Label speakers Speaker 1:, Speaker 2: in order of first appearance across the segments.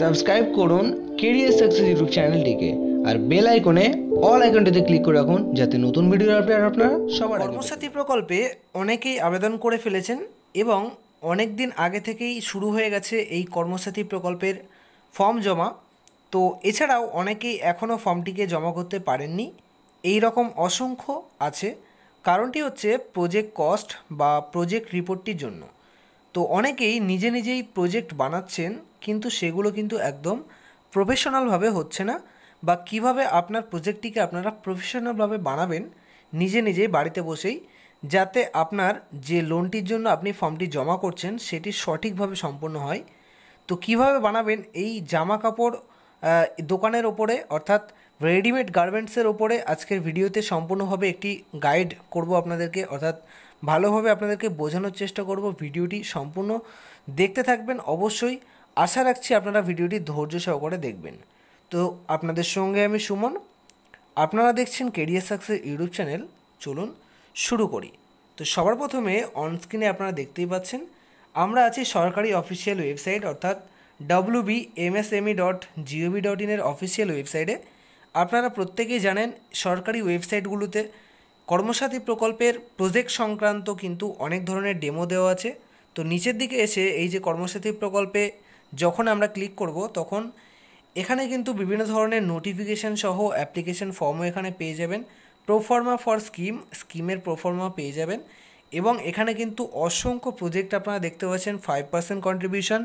Speaker 1: subscribe করুন career success YouTube চ্যানেলটিকে আর বেল আইকনে অল আইকনটিতে ক্লিক করে রাখুন যাতে নতুন ভিডিও আপডেট আপনারা সবার কর্মসাথী প্রকল্পে অনেকেই আবেদন করে ফেলেছেন এবং অনেক দিন আগে থেকেই শুরু হয়ে গেছে এই কর্মসাথী প্রকল্পের ফর্ম জমা তো এছাড়াও অনেকেই এখনও ফর্মটিকে জমা করতে পারেননি এই রকম অসংখ্য আছে কারণটি হচ্ছে প্রজেক্ট কস্ট বা প্রজেক্ট রিপোর্টটির জন্য তো অনেকেই নিজে নিজেই প্রজেক্ট বানাচ্ছেন কিন্তু সেগুলো কিন্তু একদম প্রফেশনালভাবে হচ্ছে না বা কিভাবে আপনার প্রজেক্টটিকে আপনারা প্রফেশনালভাবে বানাবেন নিজে নিজেই বাড়িতে বসেই যাতে আপনার যে লোনটির জন্য আপনি ফর্মটি জমা করছেন সেটি সঠিকভাবে সম্পন্ন হয় তো কিভাবে বানাবেন এই জামা কাপড় দোকানের ওপরে অর্থাৎ রেডিমেড গার্মেন্টসের ওপরে আজকের ভিডিওতে সম্পূর্ণভাবে একটি গাইড করব আপনাদেরকে অর্থাৎ ভালোভাবে আপনাদেরকে বোঝানোর চেষ্টা করব ভিডিওটি সম্পূর্ণ দেখতে থাকবেন অবশ্যই আশা রাখছি আপনারা ভিডিওটি ধৈর্য সহকারে দেখবেন তো আপনাদের সঙ্গে আমি সুমন আপনারা দেখছেন কেরিয়ার সাকসেস ইউটিউব চ্যানেল চলুন শুরু করি তো সবার প্রথমে অনস্ক্রিনে আপনারা দেখতেই পাচ্ছেন আমরা আছি সরকারি অফিসিয়াল ওয়েবসাইট অর্থাৎ W B M E dot G O V dot ইনের অফিসিয়াল ওয়েবসাইটে আপনারা প্রত্যেকেই জানেন সরকারি ওয়েবসাইটগুলোতে কর্মসাথী প্রকল্পের প্রজেক্ট সংক্রান্ত কিন্তু অনেক ধরনের ডেমো দেওয়া আছে তো নিচের দিকে এসে এই যে কর্মসাথী প্রকল্পে যখন আমরা ক্লিক করব তখন এখানে কিন্তু বিভিন্ন ধরনের নোটিফিকেশান সহ অ্যাপ্লিকেশান ফর্মও এখানে পেয়ে যাবেন প্রোফর্মা ফর স্কিম স্কিমের প্রোফর্মা পেয়ে যাবেন এবং এখানে কিন্তু অসংখ্য প্রজেক্ট আপনারা দেখতে পাচ্ছেন ফাইভ পার্সেন্ট কন্ট্রিবিউশন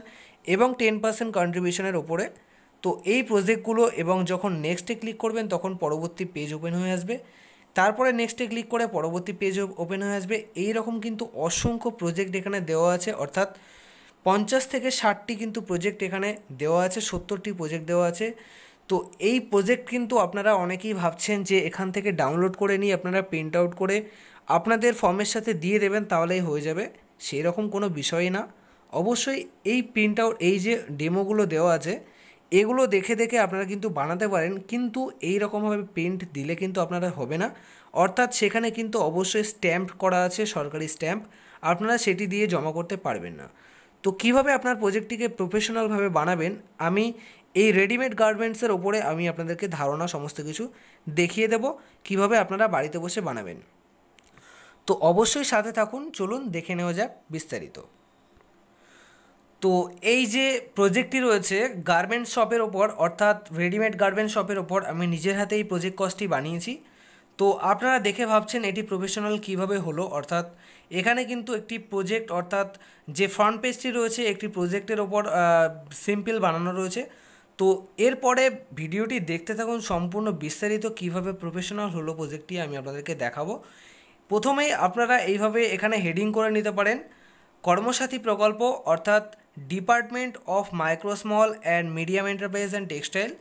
Speaker 1: এবং টেন পার্সেন্ট কন্ট্রিবিউশনের ওপরে তো এই প্রজেক্টগুলো এবং যখন নেক্সটে ক্লিক করবেন তখন পরবর্তী পেজ ওপেন হয়ে আসবে তারপরে নেক্সটে ক্লিক করে পরবর্তী পেজ ওপেন হয়ে আসবে এই রকম কিন্তু অসংখ্য প্রজেক্ট এখানে দেওয়া আছে অর্থাৎ পঞ্চাশ থেকে ষাটটি কিন্তু প্রজেক্ট এখানে দেওয়া আছে সত্তরটি প্রজেক্ট দেওয়া আছে তো এই প্রজেক্ট কিন্তু আপনারা অনেকেই ভাবছেন যে এখান থেকে ডাউনলোড করে নিয়ে আপনারা প্রিন্ট আউট করে আপনাদের ফর্মের সাথে দিয়ে দেবেন তাহলেই হয়ে যাবে সেই রকম কোনো বিষয়ই না অবশ্যই এই প্রিন্ট আউট এই যে ডেমোগুলো দেওয়া আছে এগুলো দেখে দেখে আপনারা কিন্তু বানাতে পারেন কিন্তু এই রকমভাবে পেন্ট দিলে কিন্তু আপনারা হবে না অর্থাৎ সেখানে কিন্তু অবশ্যই স্ট্যাম্প করা আছে সরকারি স্ট্যাম্প আপনারা সেটি দিয়ে জমা করতে পারবেন না তো কিভাবে আপনার প্রজেক্টটিকে প্রফেশনালভাবে বানাবেন আমি এই রেডিমেড গার্মেন্টসের ওপরে আমি আপনাদেরকে ধারণা সমস্ত কিছু দেখিয়ে দেব কিভাবে আপনারা বাড়িতে বসে বানাবেন তো অবশ্যই সাথে থাকুন চলুন দেখে নেওয়া যাক বিস্তারিত তো এই যে প্রজেক্টটি রয়েছে গার্মেন্ট শপের ওপর অর্থাৎ রেডিমেড গার্মেন্ট শপের ওপর আমি নিজের হাতে এই প্রজেক্ট কস্টটি বানিয়েছি তো আপনারা দেখে ভাবছেন এটি প্রফেশনাল কিভাবে হলো অর্থাৎ এখানে কিন্তু একটি প্রজেক্ট অর্থাৎ যে ফ্রন্ট পেজটি রয়েছে একটি প্রজেক্টের ওপর সিম্পল বানানো রয়েছে তো এরপরে ভিডিওটি দেখতে থাকুন সম্পূর্ণ বিস্তারিত কিভাবে প্রফেশনাল হলো প্রজেক্টটি আমি আপনাদেরকে দেখাবো প্রথমেই আপনারা এইভাবে এখানে হেডিং করে নিতে পারেন কর্মসাথী প্রকল্প অর্থাৎ department of micro small and medium enterprise and textile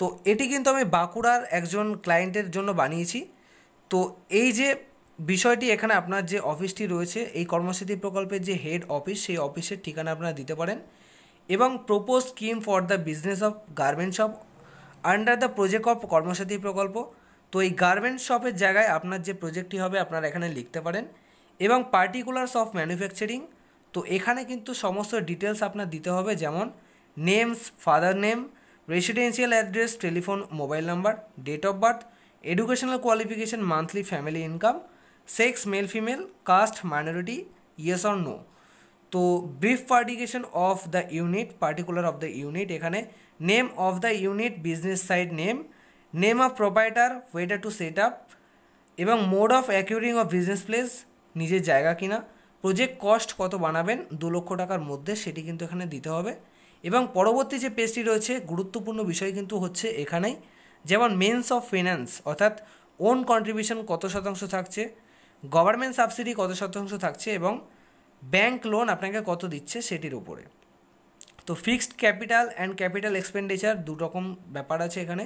Speaker 1: তো এটি কিন্তু আমি বাঁকুড়ার একজন ক্লায়েন্টের জন্য বানিয়েছি তো এই যে বিষয়টি এখানে আপনার যে অফিসটি রয়েছে এই কর্মসূচি প্রকল্পের যে হেড অফিস সেই অফিসের ঠিকানা আপনারা দিতে পারেন এবং propose scheme for the business of garment shop under the project of Karmasathi প্রকল্প তো এই গার্মেন্ট শপের জায়গায় আপনার যে প্রজেক্টটি হবে আপনারা এখানে লিখতে পারেন এবং পার্টিকুলার্স অফ ম্যানুফ্যাকচারিং তো এখানে কিন্তু সমস্ত ডিটেলস আপনার দিতে হবে যেমন names father name residential address telephone mobile number date of birth educational qualification monthly family income sex male female caste minority yes or no তো brief participation of the unit particular of the unit এখানে name of the unit business side name name of proprietor whether to set up এবং mode of acquiring of business place নিজের জায়গা কিনা project cost কত বানাবেন দু লক্ষ টাকার মধ্যে সেটি কিন্তু এখানে দিতে হবে এবং পরবর্তী যে পেজটি রয়েছে গুরুত্বপূর্ণ বিষয় কিন্তু হচ্ছে এখানেই যেমন মেন্স অফ ফিন্যান্স অর্থাৎ ওন কন্ট্রিবিউশন কত শতাংশ থাকছে গভর্নমেন্ট সাবসিডি কত শতাংশ থাকছে এবং ব্যাংক লোন আপনাকে কত দিচ্ছে সেটির উপরে তো fixed capital and capital expenditure দু রকম ব্যাপার আছে এখানে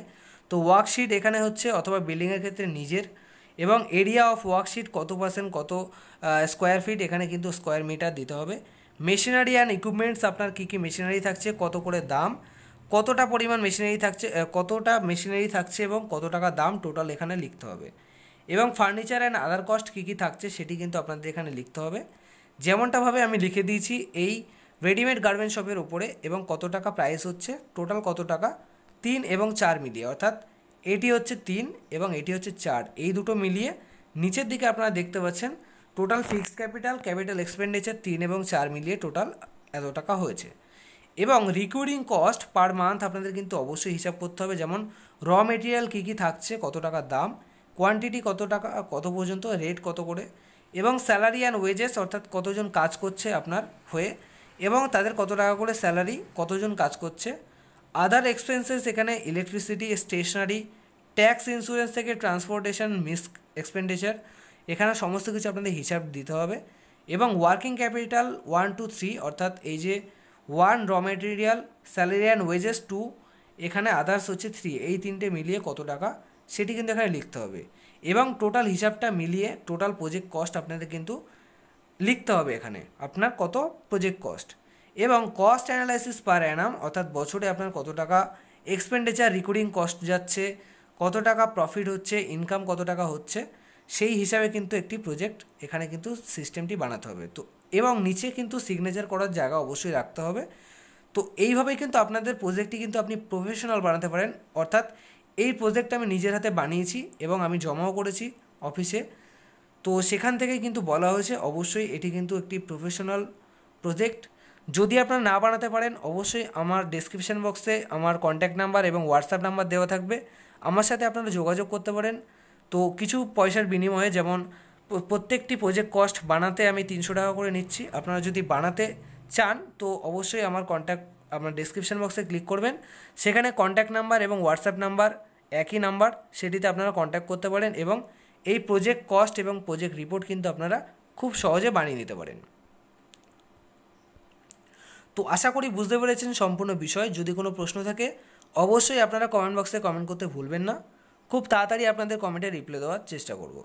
Speaker 1: তো ওয়ার্কশিট এখানে হচ্ছে অথবা বিল্ডিংয়ের ক্ষেত্রে নিজের এবং এরিয়া অফ ওয়ার্কশিট কত পার্সেন্ট কত স্কোয়ার ফিট এখানে কিন্তু স্কোয়ার মিটার দিতে হবে মেশিনারি অ্যান্ড ইকুইপমেন্টস আপনার কী কী মেশিনারি থাকছে কত করে দাম কতটা পরিমাণ মেশিনারি থাকছে কতটা মেশিনারি থাকছে এবং কত টাকা দাম টোটাল এখানে লিখতে হবে এবং ফার্নিচার অ্যান্ড আদার কস্ট কী কী থাকছে সেটি কিন্তু আপনাদের এখানে লিখতে হবে যেমনটাভাবে আমি লিখে দিয়েছি এই রেডিমেড গার্মেন্ট শপের উপরে এবং কত টাকা প্রাইস হচ্ছে টোটাল কত টাকা তিন এবং চার মিলিয়ে অর্থাৎ এটি হচ্ছে তিন এবং এটি হচ্ছে চার এই দুটো মিলিয়ে নিচের দিকে আপনারা দেখতে পাচ্ছেন total fixed capital capital expenditure তিন এবং চার মিলিয়ে টোটাল এত টাকা হয়েছে এবং রিকুইরিং কস্ট পার মান্থ আপনাদের কিন্তু অবশ্যই হিসাব করতে হবে যেমন র মেটেরিয়াল কী কী থাকছে কত টাকা দাম কোয়ান্টিটি কত টাকা কত পর্যন্ত রেট কত করে এবং স্যালারি অ্যান্ড ওয়েজেস অর্থাৎ কতজন কাজ করছে আপনার হয়ে এবং তাদের কত টাকা করে স্যালারি কতজন কাজ করছে আদার এক্সপেন্সেস এখানে ইলেকট্রিসিটি স্টেশনারি ট্যাক্স ইন্স্যুরেন্স থেকে ট্রান্সপোর্টেশন মিস এক্সপেন্ডিচার এখানে সমস্ত কিছু আপনাদের হিসাব দিতে হবে এবং working capital one two three অর্থাৎ এই যে one raw material salary and wages two এখানে আদার্স হচ্ছে থ্রি এই তিনটে মিলিয়ে কত টাকা সেটি কিন্তু এখানে লিখতে হবে এবং টোটাল হিসাবটা মিলিয়ে টোটাল প্রজেক্ট কস্ট আপনাদের কিন্তু লিখতে হবে এখানে আপনার কত প্রজেক্ট কস্ট এবং কস্ট অ্যানালাইসিস পার অ্যানাম অর্থাৎ বছরে আপনার কত টাকা এক্সপেন্ডিচার রিকুডিং কস্ট যাচ্ছে কত টাকা প্রফিট হচ্ছে ইনকাম কত টাকা হচ্ছে সেই হিসাবে কিন্তু একটি প্রজেক্ট এখানে কিন্তু সিস্টেমটি বানাতে হবে তো এবং নিচে কিন্তু সিগনেচার করার জায়গা অবশ্যই রাখতে হবে তো এইভাবেই কিন্তু আপনাদের প্রজেক্টটি কিন্তু আপনি প্রফেশনাল বানাতে পারেন অর্থাৎ এই প্রজেক্টটা আমি নিজের হাতে বানিয়েছি এবং আমি জমাও করেছি অফিসে তো সেখান থেকে কিন্তু বলা হয়েছে অবশ্যই এটি কিন্তু একটি প্রফেশনাল প্রজেক্ট যদি আপনারা না বানাতে পারেন অবশ্যই আমার ডিসক্রিপশান বক্সে আমার কন্ট্যাক্ট নাম্বার এবং হোয়াটসঅ্যাপ নাম্বার দেওয়া থাকবে আমার সাথে আপনারা যোগাযোগ করতে পারেন তো কিছু পয়সার বিনিময়ে যেমন প্রত্যেকটি প্রজেক্ট কস্ট বানাতে আমি তিনশো টাকা করে নিচ্ছি আপনারা যদি বানাতে চান তো অবশ্যই আমার কন্ট্যাক্ট আপনার ডিসক্রিপশান বক্সে ক্লিক করবেন সেখানে কন্ট্যাক্ট নাম্বার এবং হোয়াটসঅ্যাপ নাম্বার একই নাম্বার সেটিতে আপনারা কন্ট্যাক্ট করতে পারেন এবং এই প্রজেক্ট কস্ট এবং প্রজেক্ট রিপোর্ট কিন্তু আপনারা খুব সহজে বানিয়ে নিতে পারেন তো আশা করি বুঝতে পেরেছেন সম্পূর্ণ বিষয় যদি কোনো প্রশ্ন থাকে অবশ্যই আপনারা কমেন্ট বক্সে কমেন্ট করতে ভুলবেন না খুব তাড়াতাড়ি আপনাদের কমেন্টে রিপ্লাই দেওয়ার চেষ্টা করব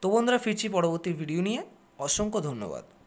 Speaker 1: তো বন্ধুরা ফিরছি পরবর্তী ভিডিও নিয়ে অসংখ্য ধন্যবাদ